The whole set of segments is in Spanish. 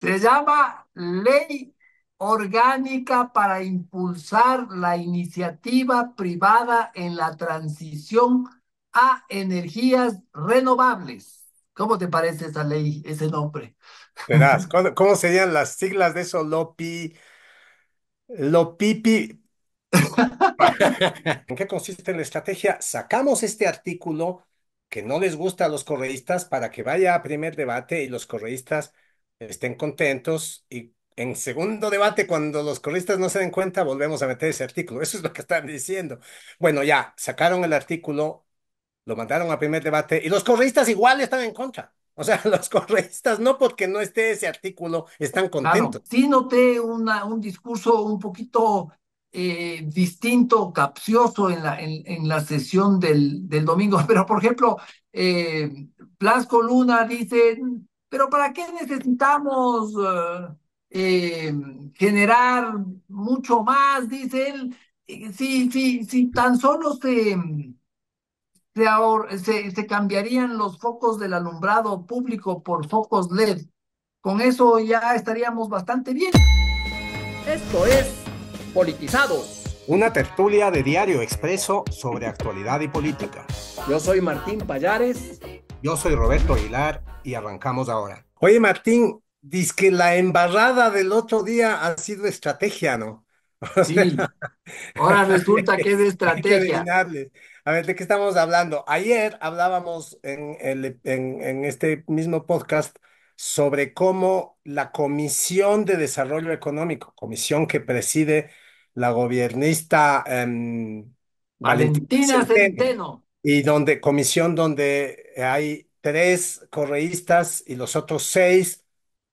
Se llama Ley Orgánica para impulsar la iniciativa privada en la transición a energías renovables. ¿Cómo te parece esa ley, ese nombre? Verás, ¿cómo, serían las siglas de eso? Lopi, Lopipi. ¿En qué consiste la estrategia? Sacamos este artículo que no les gusta a los correístas para que vaya a primer debate y los correístas estén contentos y en segundo debate, cuando los corristas no se den cuenta, volvemos a meter ese artículo. Eso es lo que están diciendo. Bueno, ya, sacaron el artículo, lo mandaron a primer debate y los corristas igual están en contra. O sea, los correístas no porque no esté ese artículo, están contentos. sí noté una, un discurso un poquito eh, distinto, capcioso en la, en, la sesión del, del, domingo. Pero, por ejemplo, eh, Luna dice, pero ¿para qué necesitamos eh, eh, generar mucho más? Dice él, eh, si, si, tan solo se, se, se cambiarían los focos del alumbrado público por focos LED, con eso ya estaríamos bastante bien. Esto es Politizados. Una tertulia de diario expreso sobre actualidad y política. Yo soy Martín Payares. Yo soy Roberto Aguilar y arrancamos ahora. Oye, Martín, dice que la embarrada del otro día ha sido estrategia, ¿no? Sí, ahora resulta que es estrategia. A ver, ¿de qué estamos hablando? Ayer hablábamos en, este mismo podcast sobre cómo la Comisión de Desarrollo Económico, comisión que preside la gobernista em, Valentina Centeno, y donde comisión donde hay tres correístas y los otros seis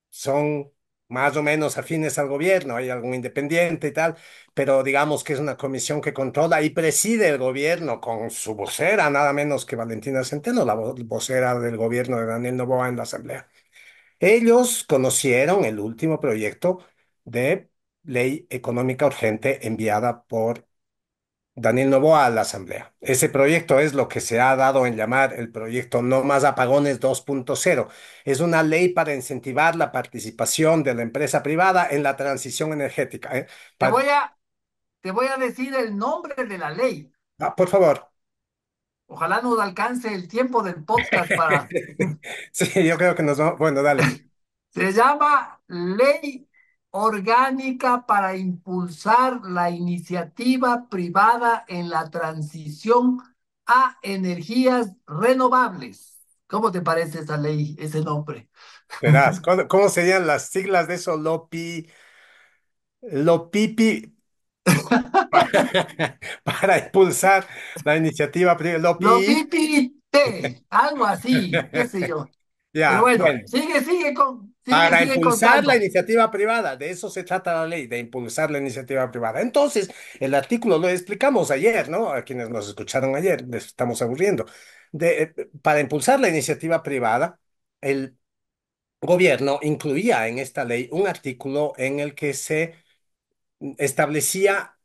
son más o menos afines al gobierno, hay algún independiente y tal, pero digamos que es una comisión que controla y preside el gobierno con su vocera, nada menos que Valentina Centeno, la vocera del gobierno de Daniel Novoa en la Asamblea. Ellos conocieron el último proyecto de ley económica urgente enviada por Daniel Novoa a la Asamblea. Ese proyecto es lo que se ha dado en llamar el proyecto No Más Apagones 2.0. Es una ley para incentivar la participación de la empresa privada en la transición energética. ¿eh? Te, voy a, te voy a decir el nombre de la ley. Ah, por favor. Ojalá nos alcance el tiempo del podcast para... sí, yo creo que nos vamos... Bueno, dale. Se llama Ley orgánica para impulsar la iniciativa privada en la transición a energías renovables. ¿Cómo te parece esa ley, ese nombre? Verás, ¿cómo, serían las siglas de eso? Lopi, Lopipi, para, para impulsar la iniciativa privada. Lopi. t, algo así, qué sé yo. Ya, Pero bueno, sigue, sigue con, para impulsar la iniciativa privada. De eso se trata la ley, de impulsar la iniciativa privada. Entonces, el artículo lo explicamos ayer, ¿no? A quienes nos escucharon ayer, les estamos aburriendo. Eh, para impulsar la iniciativa privada, el gobierno incluía en esta ley un artículo en el que se establecía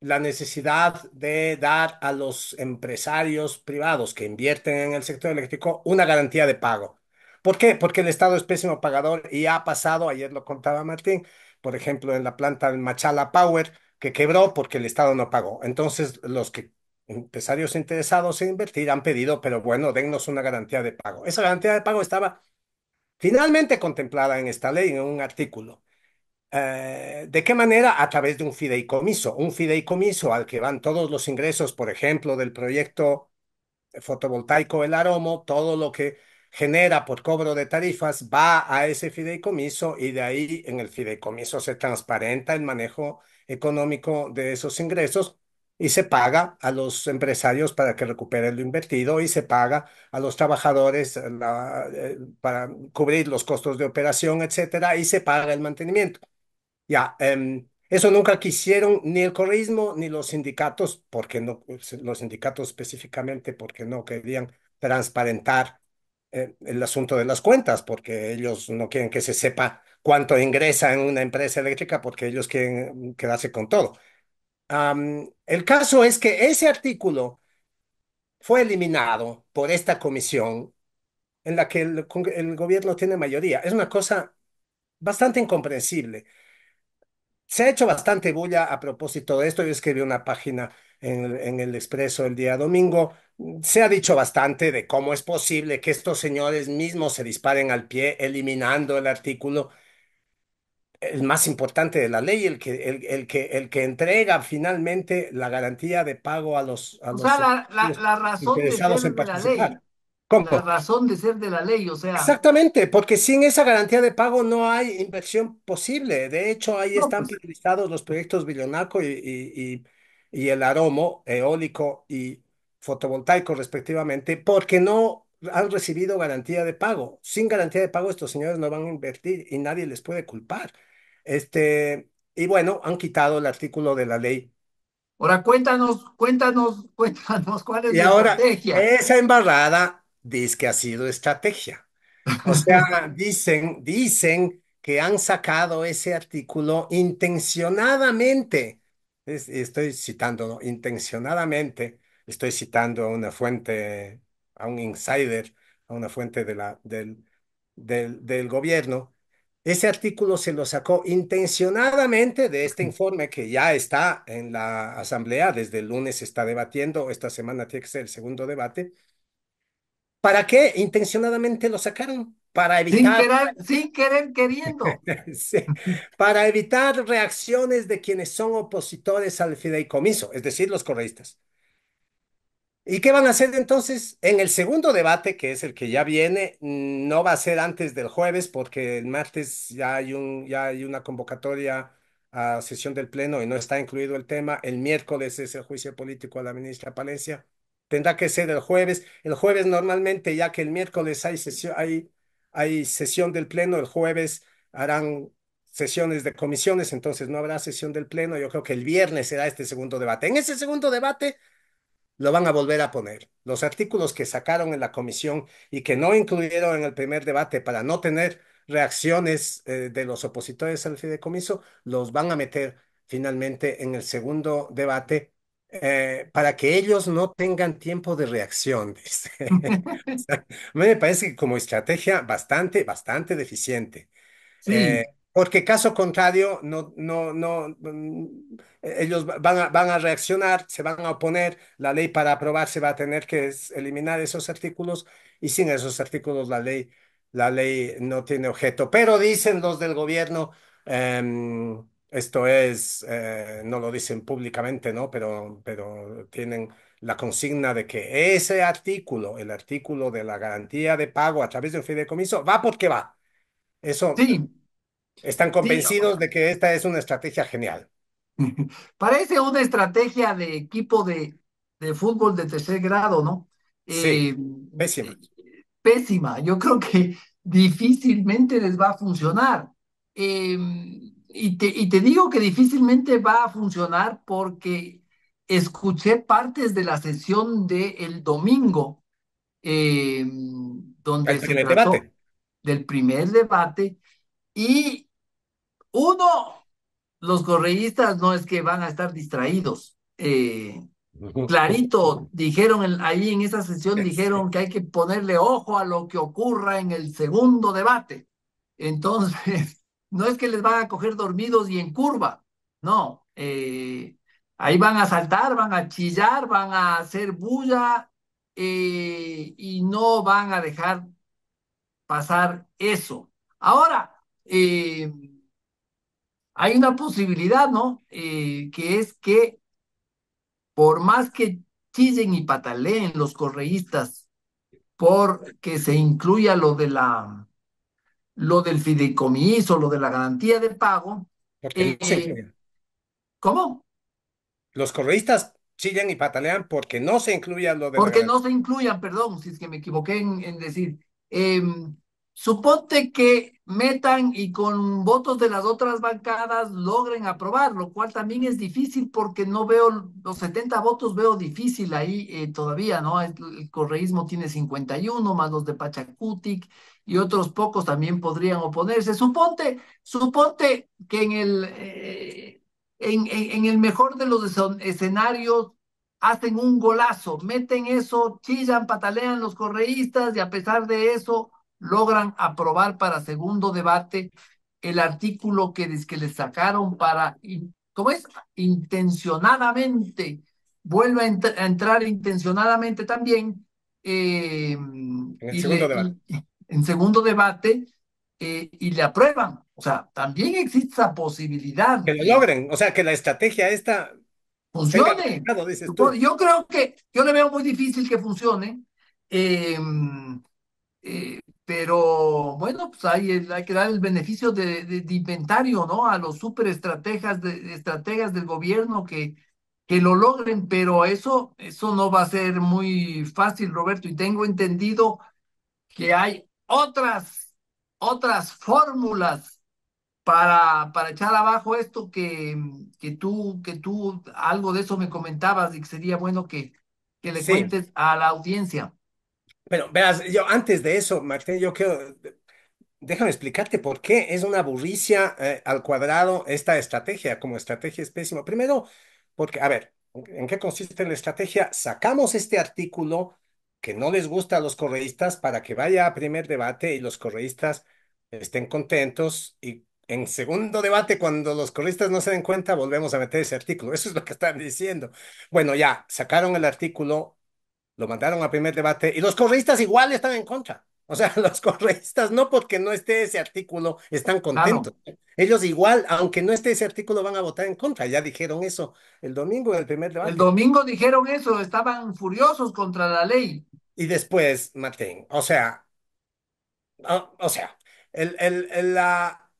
la necesidad de dar a los empresarios privados que invierten en el sector eléctrico una garantía de pago ¿Por qué? Porque el Estado es pésimo pagador y ha pasado, ayer lo contaba Martín, por ejemplo, en la planta de Machala Power, que quebró porque el Estado no pagó. Entonces, los que empresarios interesados en invertir han pedido, pero bueno, dennos una garantía de pago. Esa garantía de pago estaba finalmente contemplada en esta ley, en un artículo. Eh, ¿De qué manera? A través de un fideicomiso, un fideicomiso al que van todos los ingresos, por ejemplo, del proyecto fotovoltaico El Aromo, todo lo que genera por cobro de tarifas va a ese fideicomiso y de ahí en el fideicomiso se transparenta el manejo económico de esos ingresos y se paga a los empresarios para que recuperen lo invertido y se paga a los trabajadores eh, eh, para cubrir los costos de operación, etcétera, y se paga el mantenimiento. Ya, em, eso nunca quisieron ni el corrismo ni los sindicatos, porque no, eh, los sindicatos específicamente porque no querían transparentar el asunto de las cuentas, porque ellos no quieren que se sepa cuánto ingresa en una empresa eléctrica, porque ellos quieren quedarse con todo. el caso es que ese artículo fue eliminado por esta comisión en la que el, gobierno tiene mayoría. Es una cosa bastante incomprensible. Se ha hecho bastante bulla a propósito de esto. Yo escribí una página en el Expreso el día domingo se ha dicho bastante de cómo es posible que estos señores mismos se disparen al pie, eliminando el artículo, el más importante de la ley, el que, el, que, el que entrega finalmente la garantía de pago a los, a la, razón de ser De la ley. La razón de ser de la ley, o sea. Exactamente, porque sin esa garantía de pago no hay inversión posible. De hecho, ahí están pues... los proyectos Villonaco y, y el Aromo, eólico y fotovoltaicos respectivamente, porque no han recibido garantía de pago. Sin garantía de pago estos señores no van a invertir y nadie les puede culpar. Este, y bueno, han quitado el artículo de la ley. Ahora cuéntanos, cuéntanos, cuéntanos cuál es y la ahora, Esa embarrada dice que ha sido estrategia. O sea, dicen, dicen que han sacado ese artículo intencionadamente. estoy citándolo intencionadamente estoy citando a una fuente, a un insider, a una fuente de la, del, del, gobierno. Ese artículo se lo sacó intencionadamente de este informe que ya está en la asamblea, desde el lunes se está debatiendo, esta semana tiene que ser el segundo debate. ¿Para qué intencionadamente lo sacaron? Para evitar... Sin querer, queriendo. para evitar reacciones de quienes son opositores al fideicomiso, es decir, los correístas. ¿Y qué van a hacer entonces en el segundo debate, que es el que ya viene? Mm, no va a ser antes del jueves, porque el martes ya hay, un, ya hay una convocatoria a sesión del Pleno y no está incluido el tema. El miércoles es el juicio político a la ministra Palencia. Tendrá que ser el jueves. El jueves normalmente, ya que el miércoles hay sesión, hay, hay sesión del Pleno, el jueves harán sesiones de comisiones, entonces no habrá sesión del Pleno. Yo creo que el viernes será este segundo debate. En ese segundo debate lo van a volver a poner. Los artículos que sacaron en la comisión y que no incluyeron en el primer debate para no tener reacciones eh, de los opositores al fideicomiso, los van a meter finalmente en el segundo debate eh, para que ellos no tengan tiempo de reacción. me parece que como estrategia bastante, bastante deficiente. Eh, porque caso contrario, no, no, no, mm, ellos van a, reaccionar, se van a oponer, la ley para aprobarse va a tener que eliminar esos artículos y sin esos artículos la ley, la ley no tiene objeto. Pero dicen los del gobierno, em, esto es, eh, no lo dicen públicamente, ¿no? Pero, pero tienen la consigna de que ese artículo, el artículo de la garantía de pago a través de un fideicomiso, va porque va. Eso. Sí. Están convencidos de que esta es una estrategia genial. Parece una estrategia de equipo de, fútbol de tercer grado, ¿no? Eh, pésima. Eh, pésima. Yo creo que difícilmente les va a funcionar. Em, y, te, y te digo que difícilmente va a funcionar porque escuché partes de la sesión del domingo, em, donde se del primer debate, uno, los correístas no es que van a estar distraídos. Eh, clarito, dijeron ahí en esa sesión, dijeron que hay que ponerle ojo a lo que ocurra en el segundo debate. Entonces, no es que les van a coger dormidos y en curva, no. Eh, ahí van a saltar, van a chillar, van a hacer bulla eh, y no van a dejar pasar eso. Ahora, hay una posibilidad, ¿no? Eh, que es que por más que chillen y pataleen los correístas porque se incluya lo de la lo del fideicomiso, lo de la garantía de pago. Porque no se eh, ¿Cómo? Los correístas chillan y patalean porque no se incluya lo de Porque no se incluyan, perdón, si es que me equivoqué en, decir. Em, Suponte que metan y con votos de las otras bancadas logren aprobar, lo cual también es difícil porque no veo, los 70 votos veo difícil ahí eh, todavía, ¿no? El, correísmo tiene 51, más los de Pachacutic y otros pocos también podrían oponerse. Suponte, suponte que en el, eh, en, en, en el mejor de los escenarios hacen un golazo, meten eso, chillan, patalean los correístas y a pesar de eso logran aprobar para segundo debate el artículo que, les sacaron para, ¿cómo es? Intencionadamente, vuelve a, entrar intencionadamente también. Eh, en, segundo debate. Y, eh, y le aprueban. O sea, también existe esa posibilidad. Que lo logren, o sea, que la estrategia esta funcione. yo creo que yo le veo muy difícil que funcione. Em, eh, eh, pero bueno, pues hay, hay que dar el beneficio de, inventario, ¿no? A los super estrategas, de, estrategas del gobierno que, que lo logren, pero eso, eso no va a ser muy fácil, Roberto. Y tengo entendido que hay otras, otras fórmulas para, para echar abajo esto que, que tú, que tú algo de eso me comentabas y que sería bueno que, que le cuentes a la audiencia. Pero veas, yo antes de eso, Martín, yo quiero, déjame explicarte por qué es una burricia eh, al cuadrado esta estrategia, como estrategia es pésimo. Primero, porque, a ver, ¿en qué consiste la estrategia? Sacamos este artículo que no les gusta a los correístas para que vaya a primer debate y los correístas estén contentos y en segundo debate, cuando los correístas no se den cuenta, volvemos a meter ese artículo. Eso es lo que están diciendo. Bueno, ya, sacaron el artículo, lo mandaron al primer debate y los correístas igual están en contra. O sea, los correístas no porque no esté ese artículo están contentos. Ellos igual, aunque no esté ese artículo, van a votar en contra. Ya dijeron eso el domingo en el primer debate. El domingo dijeron eso, estaban furiosos contra la ley. Y después, Martín, o sea, ah, o sea, el, el, el, la,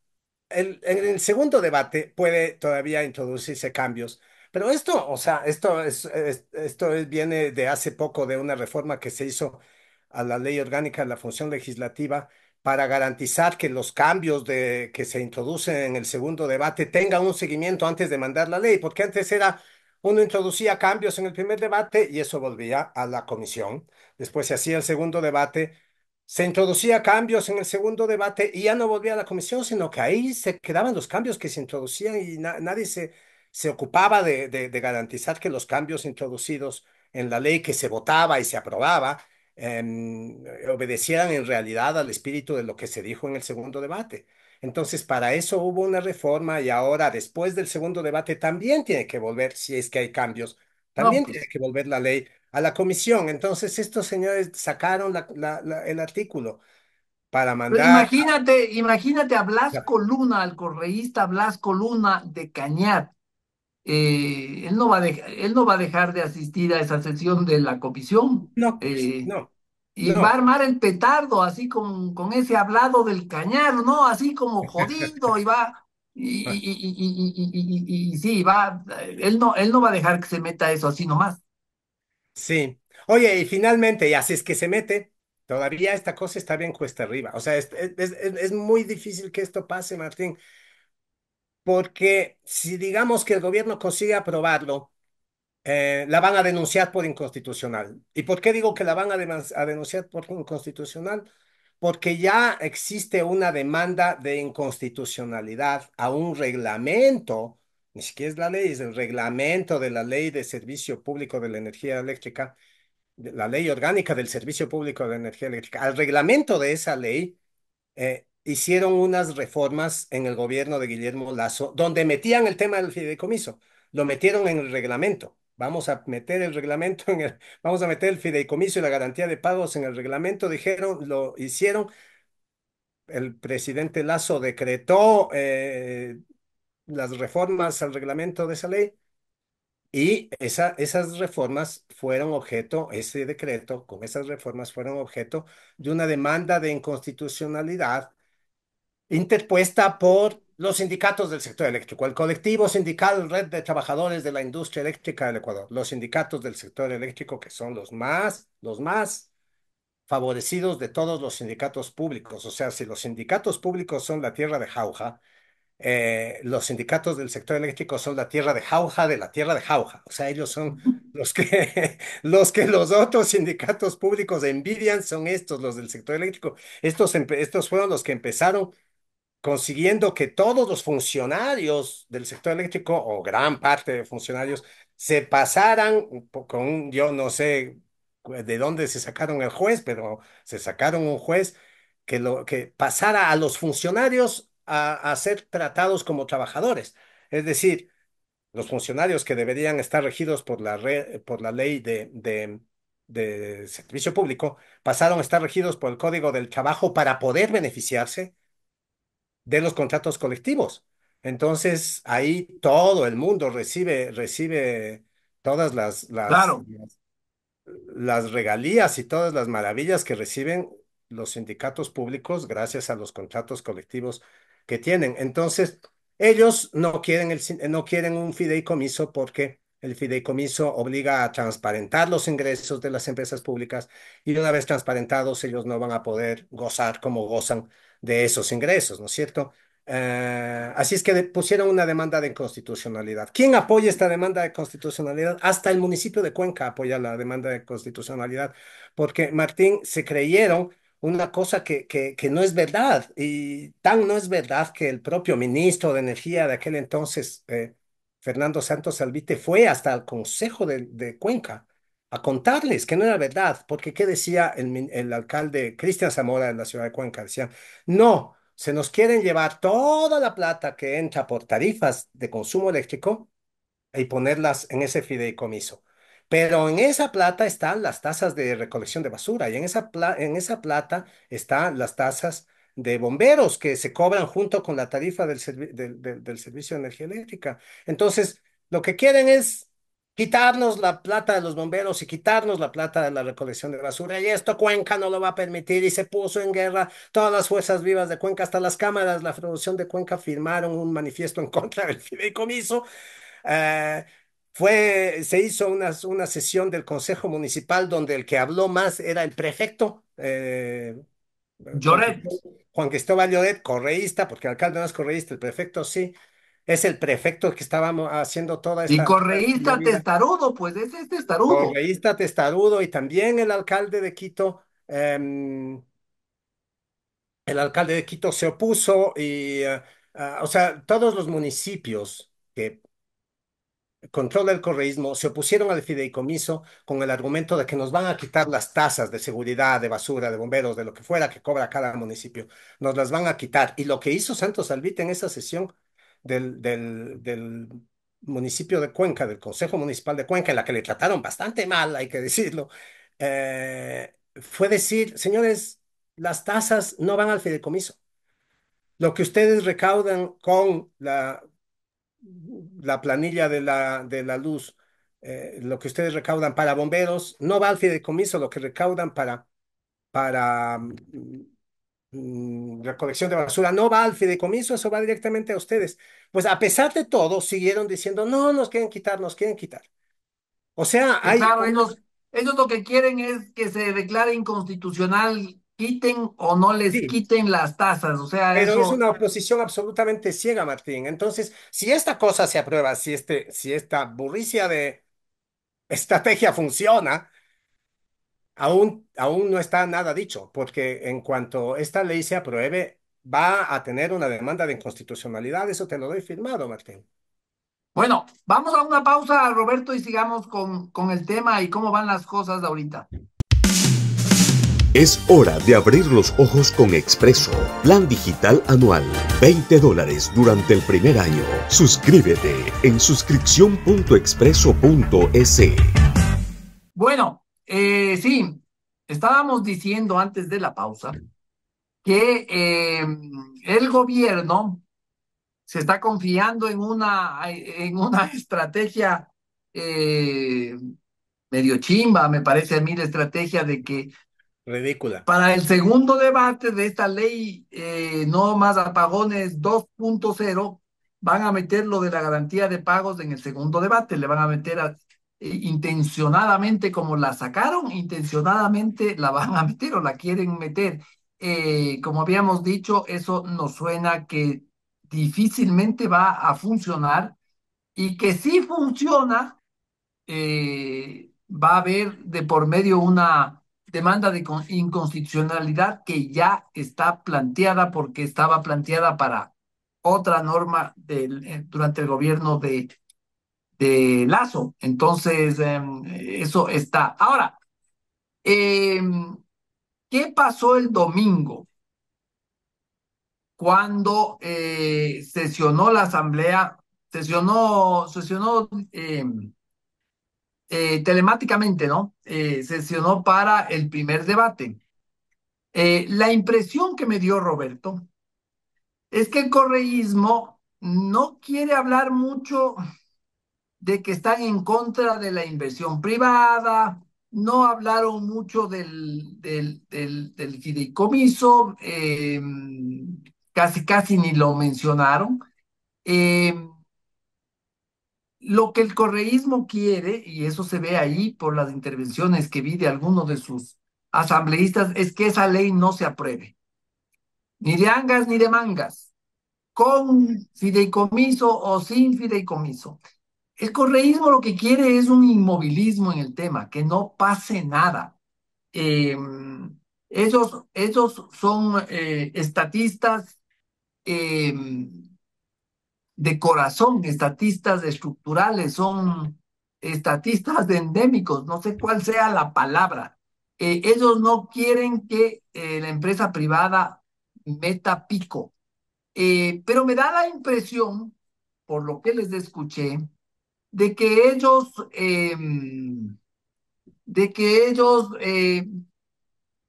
el, en el segundo debate puede todavía introducirse cambios, pero esto, o sea, esto es, esto es- viene de hace poco de una reforma que se hizo a la Ley Orgánica de la Función Legislativa para garantizar que los cambios de, que se introducen en el segundo debate tengan un seguimiento antes de mandar la ley, porque antes era, uno introducía cambios en el primer debate y eso volvía a la comisión. Después se hacía el segundo debate. Se introducía cambios en el segundo debate y ya no volvía a la comisión, sino que ahí se quedaban los cambios que se introducían y nadie se, se ocupaba de, garantizar que los cambios introducidos en la ley que se votaba y se aprobaba em, eh, obedecieran en realidad al espíritu de lo que se dijo en el segundo debate. Entonces, para eso hubo una reforma y ahora, después del segundo debate, también tiene que volver, si es que hay cambios, también pues tiene que volver la ley a la comisión. Entonces, estos señores sacaron el artículo para mandar. imagínate, imagínate a Blas Coluna, al correísta Blas Coluna de Cañat él, no va a él no va a dejar de asistir a esa sesión de la comisión. No, no. Y va a armar el petardo, así con, con ese hablado del cañar, ¿no? Así como jodido, y va, y, sí, va, él no, él no va a dejar que se meta eso así nomás. Sí. Oye, y finalmente, y así es que se mete, todavía esta cosa está bien cuesta arriba. O sea, es muy difícil que esto pase, Martín porque si digamos que el gobierno consigue aprobarlo, eh, la van a denunciar por inconstitucional. ¿Y por qué digo que la van a, denunciar por inconstitucional? Porque ya existe una demanda de inconstitucionalidad a un reglamento, ni siquiera es la ley, es el reglamento de la ley de servicio público de la energía eléctrica, la ley orgánica del servicio público de la energía eléctrica, al reglamento de esa ley. Eh, hicieron unas reformas en el gobierno de Guillermo Lazo, donde metían el tema del fideicomiso, lo metieron en el reglamento. Vamos a meter el reglamento en el, vamos a meter el fideicomiso y la garantía de pagos en el reglamento, dijeron, lo hicieron. El presidente Lazo decretó eh, las reformas al reglamento de esa ley y esa, esas reformas fueron objeto, ese decreto con esas reformas fueron objeto de una demanda de inconstitucionalidad interpuesta por los sindicatos del sector eléctrico, el colectivo sindical Red de Trabajadores de la Industria Eléctrica del Ecuador, los sindicatos del sector eléctrico que son los más, los más favorecidos de todos los sindicatos públicos. O sea, si los sindicatos públicos son la tierra de jauja, eh, los sindicatos del sector eléctrico son la tierra de jauja de la tierra de jauja. O sea, ellos son los que, los que los otros sindicatos públicos envidian, son estos, los del sector eléctrico. Estos, estos fueron los que empezaron consiguiendo que todos los funcionarios del sector eléctrico, o gran parte de funcionarios, se pasaran con un, yo no sé eh, de dónde se sacaron el juez, pero se sacaron un juez que, lo, que pasara a los funcionarios a, ser tratados como trabajadores. Es decir, los funcionarios que deberían estar regidos por la, por la ley de servicio público pasaron a estar regidos por el Código del Trabajo para poder beneficiarse de los contratos colectivos. Entonces, ahí todo el mundo recibe, recibe todas las, las, regalías y todas las maravillas que reciben los sindicatos públicos gracias a los contratos colectivos que tienen. Entonces, ellos no quieren, el, no quieren un fideicomiso porque el fideicomiso obliga a transparentar los ingresos de las empresas públicas y una vez transparentados ellos no van a poder gozar como gozan de esos ingresos, ¿no es cierto? Eh, así es que pusieron una demanda de inconstitucionalidad. ¿Quién apoya esta demanda de constitucionalidad? Hasta el municipio de Cuenca apoya la demanda de constitucionalidad, porque Martín se creyeron una cosa que, que, no es verdad. Y tan no es verdad que el propio ministro de Energía de aquel entonces, eh, Fernando Santos Alvite, fue hasta el Consejo de, de Cuenca a contarles que no era verdad, porque ¿qué decía el, alcalde Cristian Zamora en la ciudad de Cuenca? Decía, no, se nos quieren llevar toda la plata que entra por tarifas de consumo eléctrico y ponerlas en ese fideicomiso. Pero en esa plata están las tasas de recolección de basura y en esa, en esa plata están las tasas de bomberos que se cobran junto con la tarifa del servicio de energía eléctrica. Entonces, lo que quieren es quitarnos la plata de los bomberos y quitarnos la plata de la recolección de basura. Y esto Cuenca no lo va a permitir y se puso en guerra todas las fuerzas vivas de Cuenca, hasta las cámaras, la Federación de Cuenca firmaron un manifiesto en contra del fideicomiso. Eh, fue, se hizo una, una sesión del Consejo Municipal donde el que habló más era el prefecto. Eh, Lloret. Juan Cristóbal Lloret, correísta, porque alcalde no es correísta, el prefecto sí es el prefecto que estábamos haciendo toda esta... Y correísta testarudo, pues ese es este testarudo. Correísta testarudo y también el alcalde de Quito. Em, el alcalde de Quito se opuso y, eh, ah, o sea, todos los municipios que controla el correísmo se opusieron al fideicomiso con el argumento de que nos van a quitar las tasas de seguridad, de basura, de bomberos, de lo que fuera que cobra cada municipio. Nos las van a quitar. Y lo que hizo Santos Alvita en esa sesión del, municipio de Cuenca, del Consejo Municipal de Cuenca, en la que le trataron bastante mal, hay que decirlo, eh, fue decir, señores, las tasas no van al fideicomiso. Lo que ustedes recaudan con la, la planilla de la, de la luz, eh, lo que ustedes recaudan para bomberos, no va al fideicomiso, lo que recaudan para, para la mm, colección de basura no va al fideicomiso, eso va directamente a ustedes. Pues a pesar de todo, siguieron diciendo, no, nos quieren quitar, nos quieren quitar. O sea, hay... ellos, lo que quieren es que se declare inconstitucional, quiten o no les quiten las tasas. O sea, Pero es una oposición absolutamente ciega, Martín. Entonces, si esta cosa se aprueba, si, este, si esta burricia de estrategia funciona, Aún, aún no está nada dicho, porque en cuanto esta ley se apruebe, va a tener una demanda de inconstitucionalidad. Eso te lo doy firmado, Martín. Bueno, vamos a una pausa, Roberto, y sigamos con, con el tema y cómo van las cosas ahorita. Es hora de abrir los ojos con Expreso, plan digital anual, 20 dólares durante el primer año. Suscríbete en suscripción.expreso.es. Bueno, eh, sí, estábamos diciendo antes de la pausa que eh, el gobierno se está confiando en una, en una estrategia eh, medio chimba, me parece a mí la estrategia de que... Ridícula. Para el segundo debate de esta ley, no más apagones 2.0, van a meter lo de la garantía de pagos en el segundo debate, le van a meter a eh, intencionadamente como la sacaron, intencionadamente la van a meter o la quieren meter. Eh, como habíamos dicho, eso nos suena que difícilmente va a funcionar y que si funciona, eh, va a haber de por medio una demanda de inconstitucionalidad que ya está planteada porque estaba planteada para otra norma del, durante el gobierno de de Lazo. Entonces, em, eso está. Ahora, em, ¿qué pasó el domingo? Cuando eh, sesionó la asamblea, sesionó, sesionó em, eh, telemáticamente, ¿no? Eh, sesionó para el primer debate. la impresión que me dio Roberto es que el correísmo no quiere hablar mucho de que están en contra de la inversión privada, no hablaron mucho del, del, fideicomiso, em, casi casi ni lo mencionaron. Em, lo que el correísmo quiere, y eso se ve ahí por las intervenciones que vi de algunos de sus asambleístas, es que esa ley no se apruebe. Ni de angas ni de mangas. Con fideicomiso o sin fideicomiso. El correísmo lo que quiere es un inmovilismo en el tema, que no pase nada. Em, esos ellos, son eh, estatistas em, de corazón, estatistas estructurales, son estatistas endémicos, no sé cuál sea la palabra. Eh, ellos no quieren que eh, la empresa privada meta pico. pero me da la impresión, por lo que les escuché, de que ellos, em, de que ellos eh,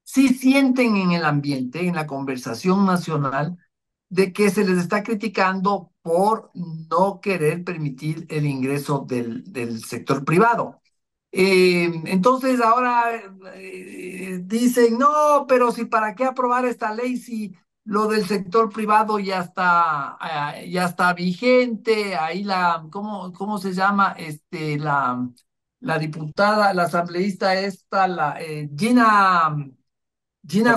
sí sienten en el ambiente, en la conversación nacional, de que se les está criticando por no querer permitir el ingreso del, del sector privado. Em, entonces ahora eh, dicen, no, pero si para qué aprobar esta ley si lo del sector privado ya está, ah, ya está vigente, ahí la, ¿cómo, cómo se llama? Este, la, la diputada, la asambleísta esta, la eh, Gina, Gina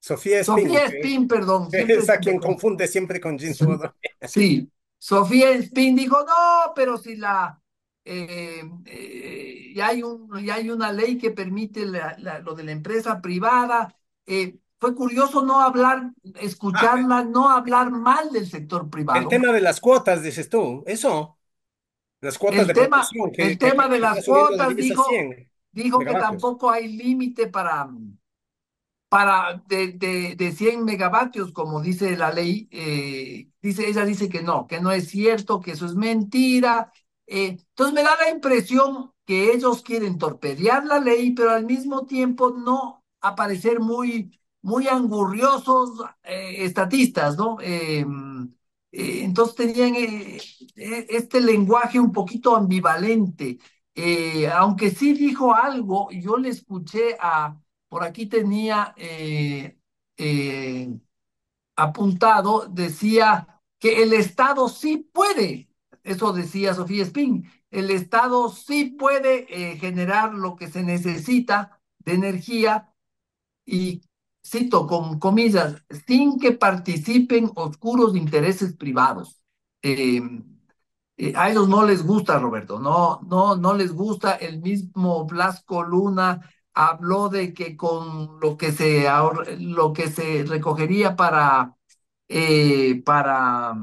Sofía Sofía Espín. perdón. esa quien confunde siempre con Gina sí. Sí, Sofía Espín dijo, no, pero si la, eh, eh, ya, hay un, ya hay una ley que permite lo de la empresa privada. Eh, fue curioso no hablar, escucharla, ah. no hablar mal del sector privado. El tema de las cuotas, dices tú, eso. Las cuotas el de tema, El tema de las cuotas, dijo, que tampoco hay límite para, para de, de, 100 megavatios, como dice la ley. Eh, dice, ella dice que no, que no es cierto, que eso es mentira. Eh, entonces me da la impresión que ellos quieren torpedear la ley, pero al mismo tiempo no aparecer muy muy angurriosos estadistas, eh, estatistas, ¿no? Eh, eh, entonces tenían este lenguaje un poquito ambivalente. aunque sí dijo algo, yo le escuché a, por aquí tenía apuntado, decía que el Estado sí puede, eso decía Sofía Spin, el Estado sí puede generar lo que se necesita de energía y cito con comillas, sin que participen oscuros intereses privados. Em, eh, a ellos no les gusta, Roberto, no, no, no les gusta. El mismo Blasco Luna habló de que con lo que se, lo que se recogería para, eh, para,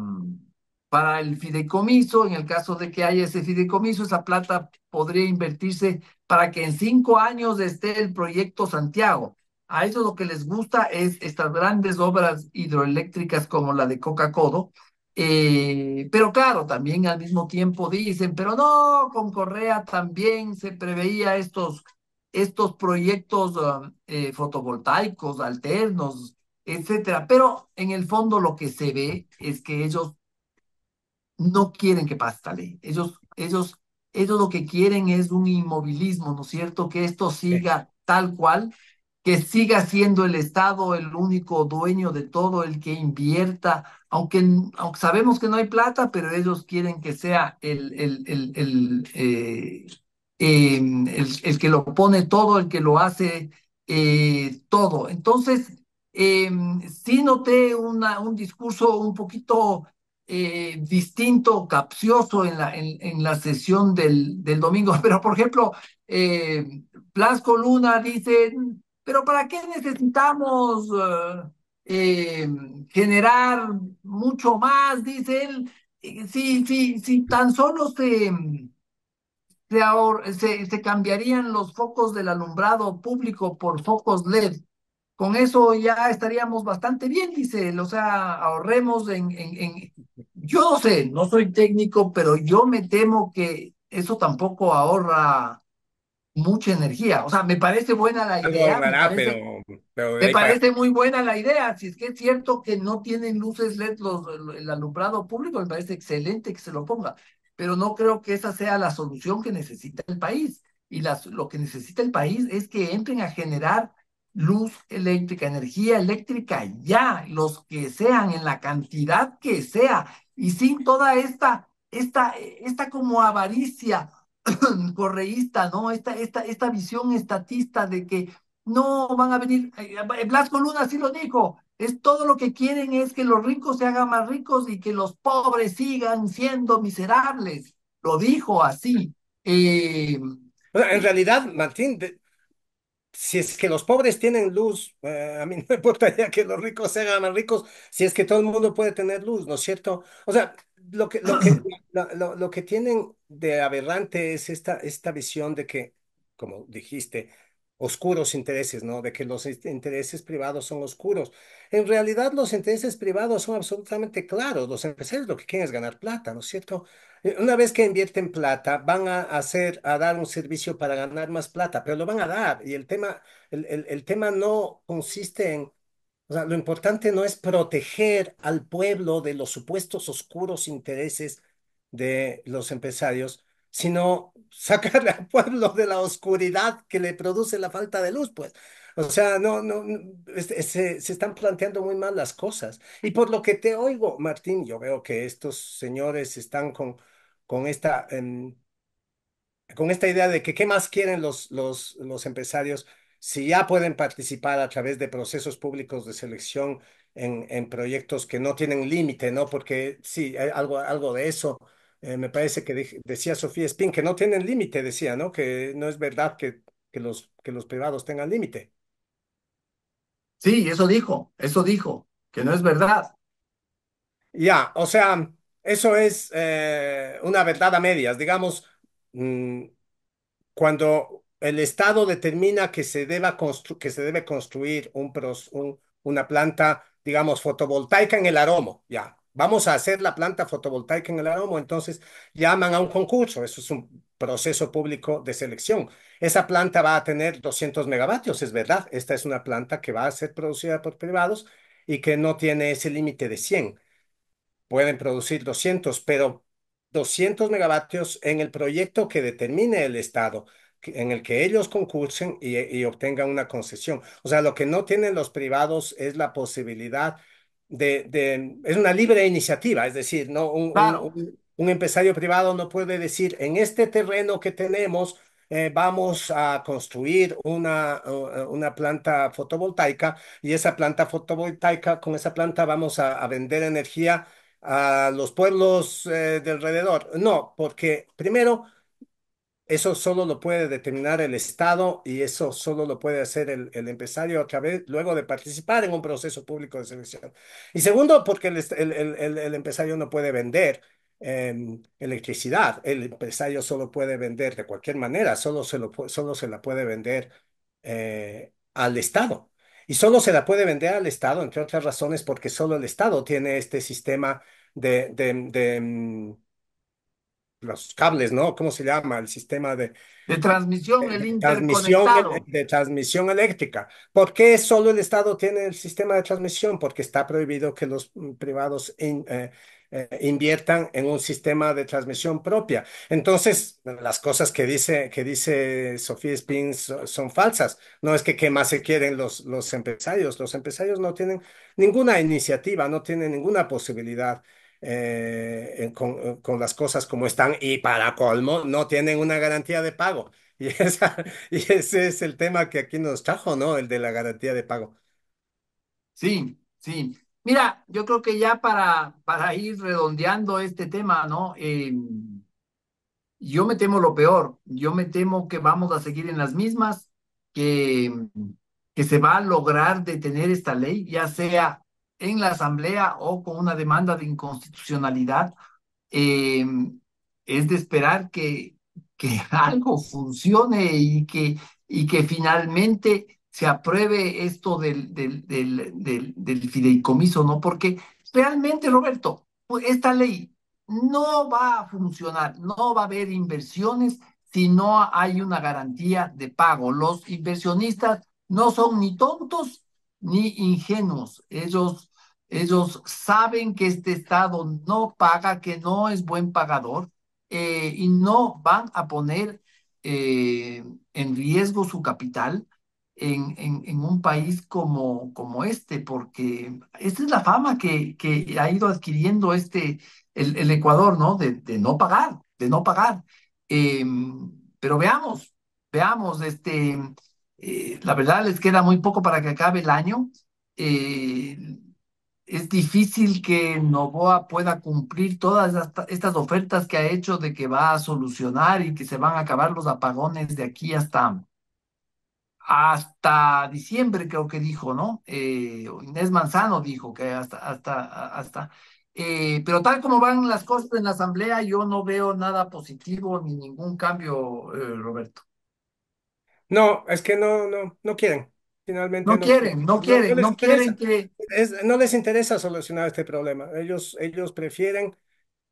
para el fideicomiso, en el caso de que haya ese fideicomiso, esa plata podría invertirse para que en cinco años esté el proyecto Santiago. A ellos lo que les gusta es estas grandes obras hidroeléctricas como la de Coca-Codo. Eh, pero claro, también al mismo tiempo dicen, pero no, con Correa también se preveía estos, estos proyectos ah, eh, fotovoltaicos alternos, etcétera. Pero en el fondo lo que se ve es que ellos no quieren que pase esta ley. Ellos, ellos, ellos lo que quieren es un inmovilismo, ¿no es cierto? Que esto siga tal cual que siga siendo el Estado el único dueño de todo, el que invierta, aunque, sabemos que no hay plata, pero ellos quieren que sea el, el, el, el, eh, em, el que lo pone todo, el que lo hace eh, todo. Entonces, em, sí noté una, un discurso un poquito eh, distinto, capcioso en la, en, la sesión del, del, domingo, pero por ejemplo, Plasco Luna dice, pero ¿para qué necesitamos eh, eh, generar mucho más? Dice él, eh, si, si, tan solo se, se, cambiarían los focos del alumbrado público por focos LED con eso ya estaríamos bastante bien, dice él. O sea, ahorremos en, en, en, Yo no sé, no soy técnico, pero yo me temo que eso tampoco ahorra mucha energía. O sea, me parece buena la idea. me parece, pero, me parece muy buena la idea. Si es que es cierto que no tienen luces LED el alumbrado público, me parece excelente que se lo ponga. Pero no creo que esa sea la solución que necesita el país. Y las, lo que necesita el país es que entren a generar luz eléctrica, energía eléctrica ya, los que sean, en la cantidad que sea, y sin toda esta, esta, esta como avaricia correísta, ¿no? Esta, esta, esta visión estatista de que no van a venir, eh, eh, Blasco Luna sí lo dijo, es todo lo que quieren es que los ricos se hagan más ricos y que los pobres sigan siendo miserables. Lo dijo así. Eh, en realidad, Martín, si es que los pobres tienen luz, eh, a mí no me importaría que los ricos sean más ricos, si es que todo el mundo puede tener luz, ¿no es cierto? O sea, lo que, lo lo, que tienen de aberrante es esta, esta visión de que, como dijiste, oscuros intereses, ¿no? De que los intereses privados son oscuros. En realidad los intereses privados son absolutamente claros. Los empresarios lo que quieren es ganar plata, ¿no es cierto? Eh, una vez que invierten plata, van a hacer, a dar un servicio para ganar más plata, pero lo van a dar. Y el tema, el, el, tema no consiste en, o sea, lo importante no es proteger al pueblo de los supuestos oscuros intereses de los empresarios, sino sacarle al pueblo de la oscuridad que le produce la falta de luz, pues. O sea, no, no, este, se, están planteando muy mal las cosas. Y por lo que te oigo, Martín, yo veo que estos señores están con, con esta... Em, con esta idea de que qué más quieren los, los, los empresarios si ya pueden participar a través de procesos públicos de selección en, en proyectos que no tienen límite, ¿no? Porque sí, algo, algo de eso eh, me parece que decía Sofía Spin, que no tienen límite, decía, ¿no? Que no es verdad que, los, que los privados tengan límite. Sí, eso dijo, eso dijo, que no es verdad. Ya, o sea, eso es eh, una verdad a medias, digamos, mm, cuando el Estado determina que se deba que se debe construir un una planta, digamos, fotovoltaica en el Aromo, ya vamos a hacer la planta fotovoltaica en el Aromo, entonces llaman a un concurso, eso es un proceso público de selección. Esa planta va a tener 200 megavatios, es verdad, esta es una planta que va a ser producida por privados y que no tiene ese límite de 100. Pueden producir 200, pero 200 megavatios en el proyecto que determine el Estado en el que ellos concursen y, y obtengan una concesión. O sea, lo que no tienen los privados es la posibilidad de, es una libre iniciativa, es decir, no un, empresario privado no puede decir en este terreno que tenemos eh, vamos a construir una, eh, una, planta fotovoltaica y esa planta fotovoltaica, con esa planta vamos a, vender energía a los pueblos eh, de alrededor. No, porque primero eso solo lo puede determinar el Estado y eso solo lo puede hacer el, empresario a través, luego de participar en un proceso público de selección. Y segundo, porque el, empresario no puede vender em, electricidad. El empresario solo puede vender de cualquier manera, solo se, lo, solo se la puede vender eh, al Estado. Y solo se la puede vender al Estado, entre otras razones, porque solo el Estado tiene este sistema de, de em, los cables, ¿no? ¿Cómo se llama? El sistema de... De transmisión, el Transmisión, transmisión eléctrica. ¿Por qué solo el Estado tiene el sistema de transmisión? Porque está prohibido que los mm, privados eh, eh, inviertan en un sistema de transmisión propia. Entonces, las cosas que dice, que dice Sofía Spins son, falsas. No es que qué más se quieren los, los empresarios. Los empresarios no tienen ninguna iniciativa, no tienen ninguna posibilidad eh, eh, con, las cosas como están y para colmo no tienen una garantía de pago. Y, ese es el tema que aquí nos trajo, ¿no? El de la garantía de pago. Sí, sí. Mira, yo creo que ya para, para ir redondeando este tema, ¿no? Em, yo me temo lo peor, yo me temo que vamos a seguir en las mismas, que, que se va a lograr detener esta ley, ya sea en la Asamblea o con una demanda de inconstitucionalidad, eh, es de esperar que, que algo funcione y que, y que finalmente se apruebe esto del, del, del, del, fideicomiso, ¿no? Porque realmente, Roberto, pues, esta ley no va a funcionar, no va a haber inversiones si no hay una garantía de pago. Los inversionistas no son ni tontos ni ingenuos. Ellos ellos saben que este Estado no paga, que no es buen pagador eh, y no van a poner eh, en riesgo su capital en, en, un país como, como este, porque esta es la fama que, que ha ido adquiriendo este, el, Ecuador, ¿no? De, no pagar, de no pagar. Em, pero veamos, veamos, este, eh, la verdad les queda muy poco para que acabe el año es difícil que Novoa pueda cumplir todas estas ofertas que ha hecho de que va a solucionar y que se van a acabar los apagones de aquí hasta, hasta diciembre, creo que dijo, ¿no? Eh, Inés Manzano dijo que hasta, hasta, hasta. Eh, pero tal como van las cosas en la Asamblea, yo no veo nada positivo ni ningún cambio, eh, Roberto. No, es que no, no, no quieren no, quieren, no quieren, no, quieren que... no les interesa solucionar este problema. Ellos, ellos prefieren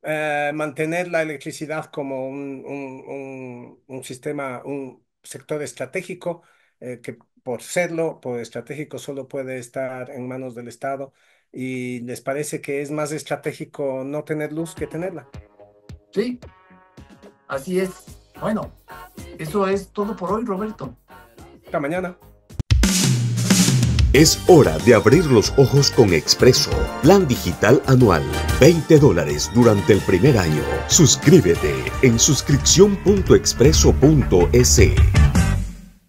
eh, mantener la electricidad como un, sistema, un sector estratégico eh, que por serlo, por estratégico, solo puede estar en manos del Estado y les parece que es más estratégico no tener luz que tenerla. Sí, así es. Bueno, eso es todo por hoy, Roberto. Hasta mañana. Es hora de abrir los ojos con Expreso, plan digital anual, 20 dólares durante el primer año. Suscríbete en suscripción.expreso.se.